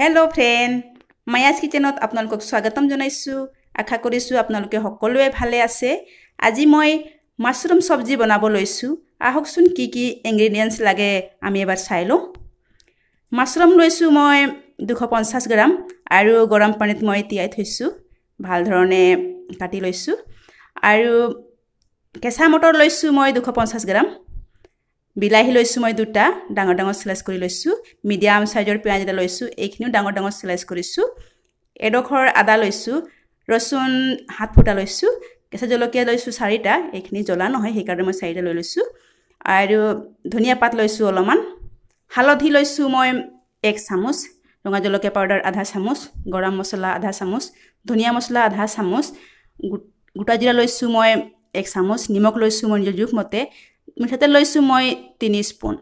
hello' friend মায়াজ কিটচেনত আপোনালোকক স্বাগতম জনাইছোঁ আশা কৰিছোঁ আপোনালোকে সকলোৱে ভালে আছে আজি মই মাছৰুম চব্জি বনাব লৈছোঁ আহকচোন কি কি ইনগ্ৰিডিয়েণ্টছ লাগে আমি এবাৰ চাই লওঁ মাছৰুম লৈছোঁ মই দুশ পঞ্চাছ গ্ৰাম আৰু গৰম পানীত মই তিয়াই থৈছোঁ ভাল ধৰণে কাটি লৈছোঁ আৰু কেঁচা মটৰ লৈছোঁ মই দুশ পঞ্চাছ গ্ৰাম বিলাহী লৈছোঁ মই দুটা ডাঙৰ ডাঙৰ চিলাইচ কৰি লৈছোঁ মিডিয়াম চাইজৰ পিঁয়াজ এটা লৈছোঁ এইখিনিও ডাঙৰ ডাঙৰ চিলাইচ কৰিছোঁ এডোখৰ আদা লৈছোঁ ৰচুন সাত ফুটা লৈছোঁ কেঁচা জলকীয়া লৈছোঁ চাৰিটা এইখিনি জ্বলা নহয় সেইকাৰণে মই চাৰিটা লৈ লৈছোঁ আৰু ধনিয়া পাত লৈছোঁ অলপমান হালধি লৈছোঁ মই এক চামুচ ৰঙা জলকীয়া পাউডাৰ আধা চামুচ গৰম মছলা আধা চামুচ ধনিয়া মছলা আধা চামুচ গোটা জিৰা লৈছোঁ মই এক চামুচ নিমখ লৈছোঁ মই নিজৰ জোখমতে মিঠাতেল লৈছোঁ মই তিনি স্পুন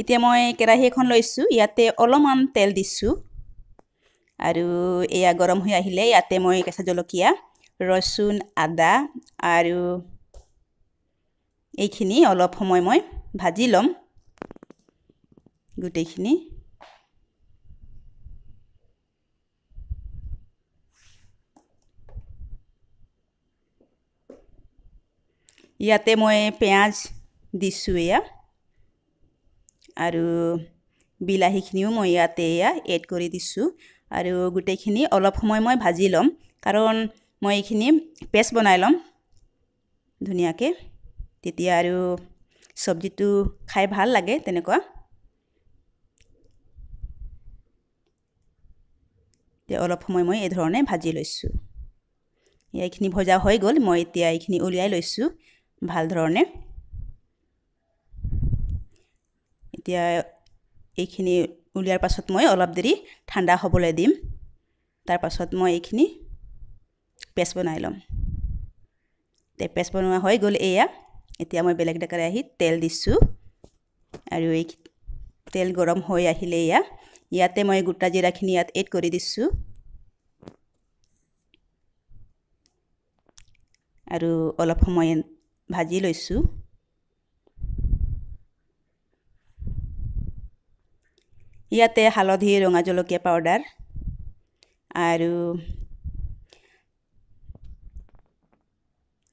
এতিয়া মই কেৰাহী এখন লৈছোঁ ইয়াতে অলপমান তেল দিছোঁ আৰু এয়া গৰম হৈ আহিলে ইয়াতে মই কেঁচা জলকীয়া ৰচুন আদা আৰু এইখিনি অলপ সময় মই ভাজি ল'ম গোটেইখিনি ইয়াতে মই পিঁয়াজ দিছোঁ এয়া আৰু বিলাহীখিনিও মই ইয়াতে এয়া এড কৰি দিছোঁ আৰু গোটেইখিনি অলপ সময় মই ভাজি ল'ম কাৰণ মই এইখিনি পেষ্ট বনাই ল'ম ধুনীয়াকৈ তেতিয়া আৰু চব্জিটো খাই ভাল লাগে তেনেকুৱা অলপ সময় মই এইধৰণে ভাজি লৈছোঁ এইখিনি ভজা হৈ গ'ল মই এতিয়া এইখিনি উলিয়াই লৈছোঁ ভাল ধৰণে এতিয়া এইখিনি উলিয়াৰ পাছত মই অলপ দেৰি ঠাণ্ডা হ'বলৈ দিম তাৰপাছত মই এইখিনি পেষ্ট বনাই ল'ম এতিয়া পেষ্ট বনোৱা হৈ গ'ল এয়া এতিয়া মই বেলেগ ডেকাৰে আহি তেল দিছোঁ আৰু এই তেল গৰম হৈ আহিলে এয়া ইয়াতে মই গোটা জিৰাখিনি ইয়াত এড কৰি দিছোঁ আৰু অলপ সময় ভাজি লৈছোঁ ইয়াতে হালধি ৰঙা জলকীয়া পাউডাৰ আৰু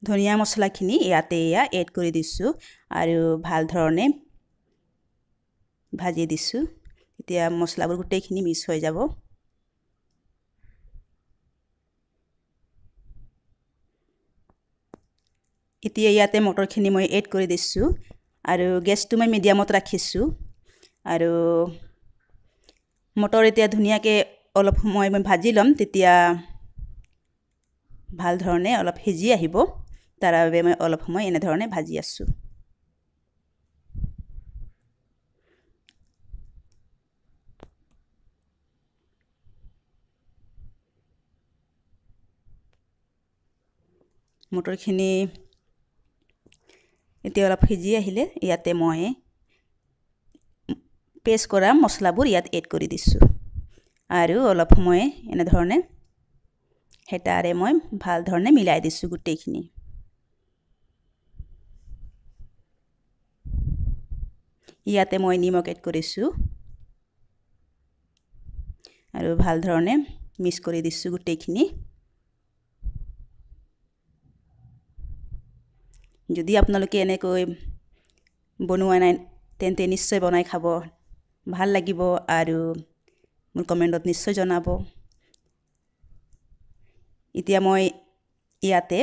ধনিয়া মছলাখিনি ইয়াতে এয়া এড কৰি দিছোঁ আৰু ভাল ধৰণে ভাজি দিছোঁ এতিয়া মছলাবোৰ গোটেইখিনি মিক্স হৈ যাব এতিয়া ইয়াতে মটৰখিনি মই এড কৰি দিছোঁ আৰু গেছটো মই মিডিয়ামত ৰাখিছোঁ আৰু মটৰ এতিয়া ধুনীয়াকৈ অলপ সময় মই ভাজি ল'ম তেতিয়া ভাল ধৰণে অলপ সিজি আহিব তাৰ বাবে মই অলপ সময় এনেধৰণে ভাজি আছোঁ মটৰখিনি এতিয়া অলপ সিজি আহিলে ইয়াতে মই পেষ্ট কৰা মছলাবোৰ ইয়াত এড কৰি দিছোঁ আৰু অলপ সময় এনেধৰণে হেতাৰে মই ভাল ধৰণে মিলাই দিছোঁ গোটেইখিনি ইয়াতে মই নিমখ এড কৰিছোঁ আৰু ভাল ধৰণে মিক্স কৰি দিছোঁ গোটেইখিনি যদি আপোনালোকে এনেকৈ বনোৱা নাই তেন্তে নিশ্চয় বনাই খাব ভাল লাগিব আৰু মোৰ কমেণ্টত নিশ্চয় জনাব এতিয়া মই ইয়াতে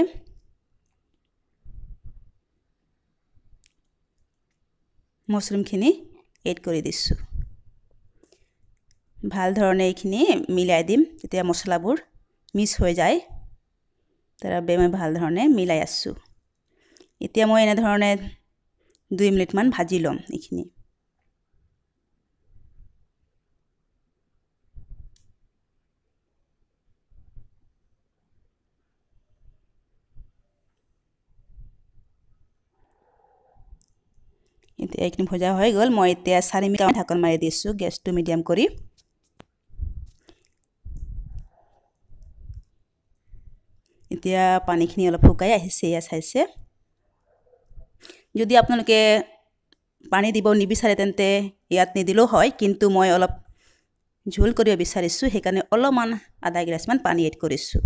মছৰুমখিনি এড কৰি দিছোঁ ভাল ধৰণে এইখিনি মিলাই দিম তেতিয়া মছলাবোৰ মিক্স হৈ যায় তাৰ বাবে মই ভাল ধৰণে মিলাই আছোঁ এতিয়া মই এনেধৰণে দুই মিনিটমান ভাজি ল'ম এইখিনি এতিয়া এইখিনি ভজা হৈ গ'ল মই এতিয়া চাৰি মিনিট ঢাকন মাৰি দিছোঁ গেছটো মিডিয়াম কৰি এতিয়া পানীখিনি অলপ শুকাই আহিছে এয়া চাইছে যদি আপোনালোকে পানী দিব নিবিচাৰে তেন্তে ইয়াত নিদিলেও হয় কিন্তু মই অলপ ঝোল কৰিব বিচাৰিছোঁ সেইকাৰণে অলপমান আধা গিলাচমান পানী এড কৰিছোঁ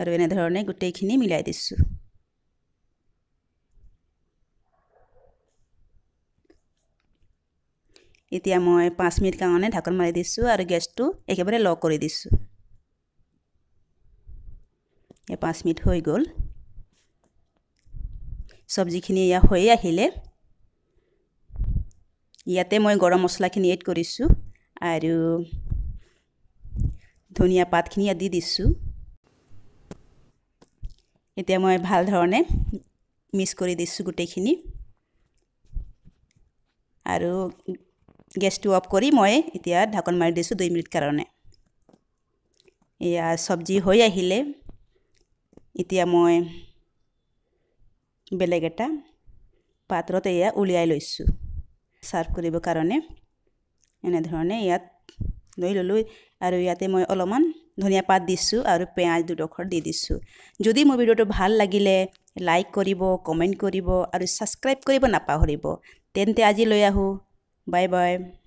আৰু এনেধৰণে গোটেইখিনি মিলাই দিছোঁ এতিয়া মই পাঁচ মিনিট কাৰণে ঢাকন মাৰি দিছোঁ আৰু গেছটো একেবাৰে ল' কৰি দিছোঁ পাঁচ মিনিট হৈ গ'ল চব্জিখিনি এয়া হৈয়ে আহিলে ইয়াতে মই গৰম মছলাখিনি এড কৰিছোঁ আৰু ধনিয়া পাতখিনি ইয়াত দি দিছোঁ এতিয়া মই ভাল ধৰণে মিক্স কৰি দিছোঁ গোটেইখিনি আৰু গেছটো অফ কৰি মই এতিয়া ঢাকন মাৰি দিছোঁ দুই মিনিট কাৰণে এয়া চব্জি হৈ আহিলে এতিয়া মই বেলেগ এটা পাত্ৰত এয়া উলিয়াই লৈছোঁ ছাৰ্ভ কৰিবৰ কাৰণে এনেধৰণে ইয়াত লৈ ল'লোঁ আৰু ইয়াতে মই অলপমান ধনিয়া পাত দিছোঁ আৰু পিঁয়াজ দুডোখৰ দি দিছোঁ যদি মোৰ ভিডিঅ'টো ভাল লাগিলে লাইক কৰিব কমেণ্ট কৰিব আৰু ছাবস্ক্ৰাইব কৰিব নাপাহৰিব তেন্তে আজি লৈ আহোঁ বাই বাই